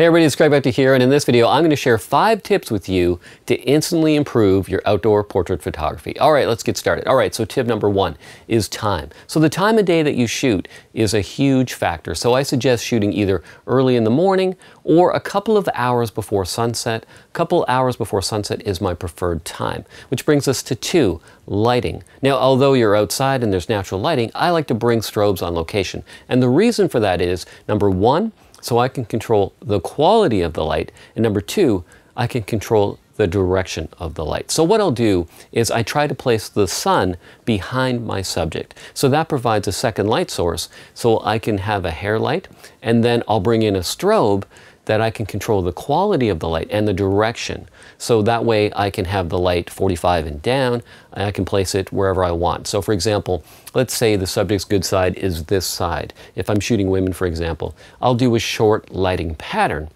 Hey everybody, it's Back to here, and in this video, I'm gonna share five tips with you to instantly improve your outdoor portrait photography. All right, let's get started. All right, so tip number one is time. So the time of day that you shoot is a huge factor. So I suggest shooting either early in the morning or a couple of hours before sunset. A couple hours before sunset is my preferred time, which brings us to two, lighting. Now, although you're outside and there's natural lighting, I like to bring strobes on location. And the reason for that is, number one, so I can control the quality of the light. And number two, I can control the direction of the light. So what I'll do is I try to place the sun behind my subject. So that provides a second light source. So I can have a hair light and then I'll bring in a strobe that I can control the quality of the light and the direction. So that way I can have the light 45 and down, and I can place it wherever I want. So for example, let's say the subject's good side is this side. If I'm shooting women, for example, I'll do a short lighting pattern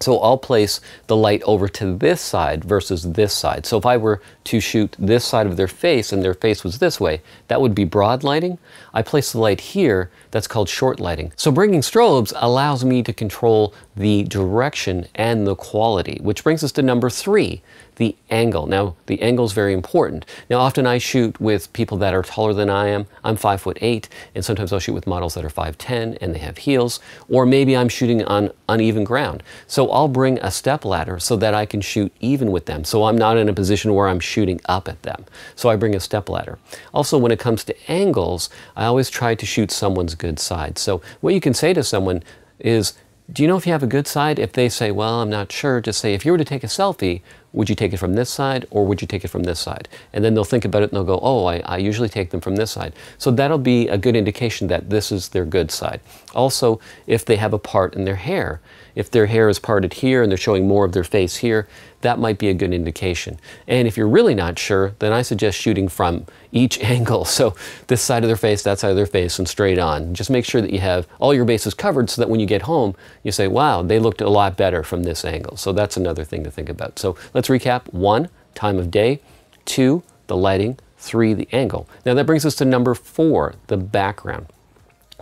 so I'll place the light over to this side versus this side. So if I were to shoot this side of their face and their face was this way, that would be broad lighting. I place the light here, that's called short lighting. So bringing strobes allows me to control the direction and the quality, which brings us to number three, the angle. Now, the angle is very important. Now, often I shoot with people that are taller than I am. I'm five foot eight, and sometimes I'll shoot with models that are 5'10 and they have heels, or maybe I'm shooting on uneven ground. So I'll bring a step ladder so that I can shoot even with them. So I'm not in a position where I'm shooting up at them. So I bring a step ladder. Also, when it comes to angles, I always try to shoot someone's good side. So what you can say to someone is, do you know if you have a good side? If they say, well, I'm not sure, just say, if you were to take a selfie, would you take it from this side or would you take it from this side? And then they'll think about it and they'll go, oh, I, I usually take them from this side. So that'll be a good indication that this is their good side. Also, if they have a part in their hair, if their hair is parted here and they're showing more of their face here, that might be a good indication. And if you're really not sure, then I suggest shooting from each angle. So this side of their face, that side of their face, and straight on. Just make sure that you have all your bases covered so that when you get home, you say, wow, they looked a lot better from this angle. So that's another thing to think about. So let's Let's recap. One, time of day. Two, the lighting. Three, the angle. Now that brings us to number four, the background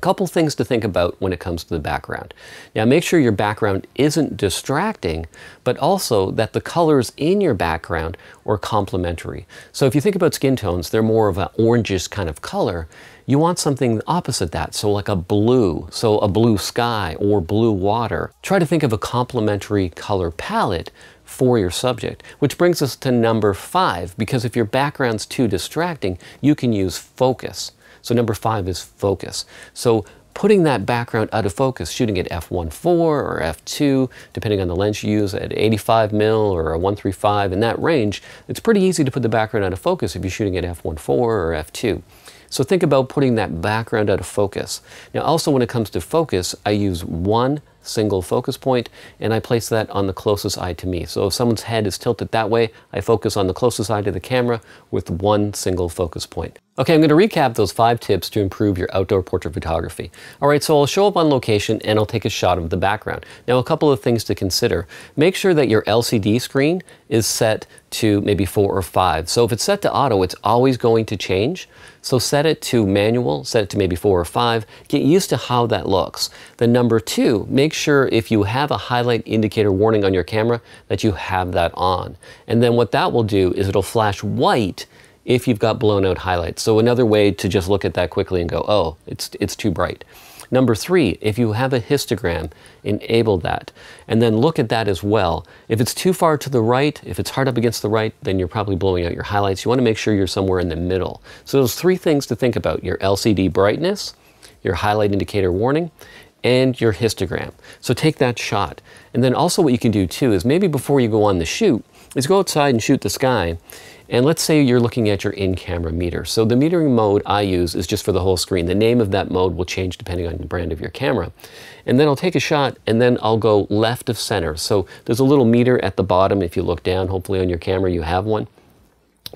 couple things to think about when it comes to the background. Now make sure your background isn't distracting, but also that the colors in your background are complementary. So if you think about skin tones, they're more of an orangish kind of color. You want something opposite that, so like a blue, so a blue sky or blue water. Try to think of a complementary color palette for your subject, which brings us to number five, because if your background's too distracting, you can use focus. So number five is focus. So putting that background out of focus, shooting at f1.4 or f2, depending on the lens you use, at 85 mil or a 135 in that range, it's pretty easy to put the background out of focus if you're shooting at f1.4 or f2. So think about putting that background out of focus. Now also when it comes to focus, I use one single focus point, and I place that on the closest eye to me. So if someone's head is tilted that way, I focus on the closest eye to the camera with one single focus point. Okay, I'm gonna recap those five tips to improve your outdoor portrait photography. All right, so I'll show up on location and I'll take a shot of the background. Now, a couple of things to consider. Make sure that your LCD screen is set to maybe four or five. So if it's set to auto, it's always going to change. So set it to manual, set it to maybe four or five. Get used to how that looks. Then number two, make sure if you have a highlight indicator warning on your camera that you have that on. And then what that will do is it'll flash white if you've got blown out highlights. So another way to just look at that quickly and go, oh, it's, it's too bright. Number three, if you have a histogram, enable that. And then look at that as well. If it's too far to the right, if it's hard up against the right, then you're probably blowing out your highlights. You want to make sure you're somewhere in the middle. So those three things to think about, your LCD brightness, your highlight indicator warning, and your histogram. So take that shot. And then also what you can do too is maybe before you go on the shoot is go outside and shoot the sky. And let's say you're looking at your in-camera meter. So the metering mode I use is just for the whole screen. The name of that mode will change depending on the brand of your camera. And then I'll take a shot and then I'll go left of center. So there's a little meter at the bottom. If you look down, hopefully on your camera you have one.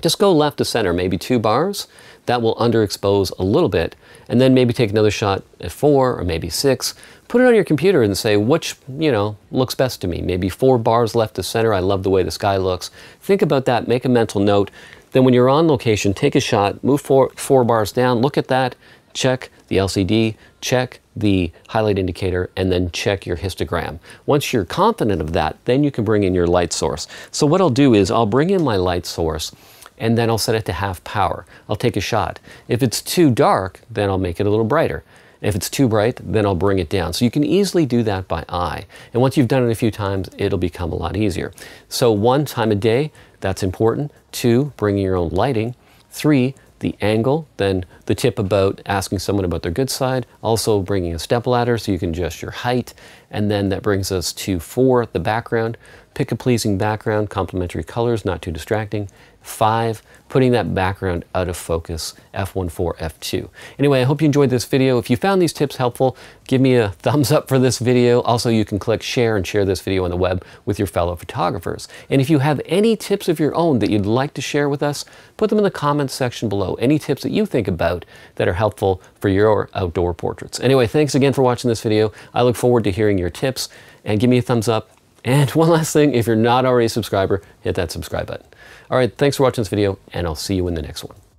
Just go left to center, maybe two bars. That will underexpose a little bit. And then maybe take another shot at four or maybe six. Put it on your computer and say, which, you know, looks best to me? Maybe four bars left to center. I love the way the sky looks. Think about that. Make a mental note. Then when you're on location, take a shot, move four, four bars down, look at that, check the LCD, check the highlight indicator, and then check your histogram. Once you're confident of that, then you can bring in your light source. So what I'll do is I'll bring in my light source and then I'll set it to half power. I'll take a shot. If it's too dark, then I'll make it a little brighter. If it's too bright, then I'll bring it down. So you can easily do that by eye. And once you've done it a few times, it'll become a lot easier. So one, time of day, that's important. Two, bringing your own lighting. Three, the angle, then the tip about asking someone about their good side, also bringing a step ladder so you can adjust your height, and then that brings us to four, the background. Pick a pleasing background, complementary colors, not too distracting. Five, putting that background out of focus, f four, f2. Anyway, I hope you enjoyed this video. If you found these tips helpful, give me a thumbs up for this video. Also, you can click share and share this video on the web with your fellow photographers. And if you have any tips of your own that you'd like to share with us, put them in the comments section below. Any tips that you think about that are helpful for your outdoor portraits. Anyway, thanks again for watching this video. I look forward to hearing your tips and give me a thumbs up and one last thing, if you're not already a subscriber, hit that subscribe button. All right, thanks for watching this video, and I'll see you in the next one.